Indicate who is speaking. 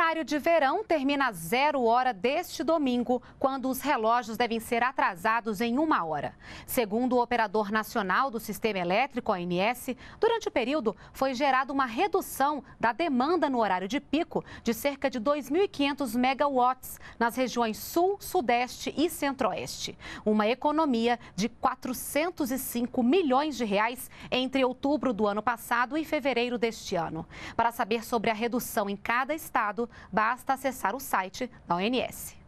Speaker 1: horário de verão termina zero hora deste domingo, quando os relógios devem ser atrasados em uma hora. Segundo o Operador Nacional do Sistema Elétrico, ONS, durante o período foi gerada uma redução da demanda no horário de pico de cerca de 2.500 megawatts nas regiões Sul, Sudeste e Centro-Oeste. Uma economia de 405 milhões de reais entre outubro do ano passado e fevereiro deste ano. Para saber sobre a redução em cada estado, basta acessar o site da ONS.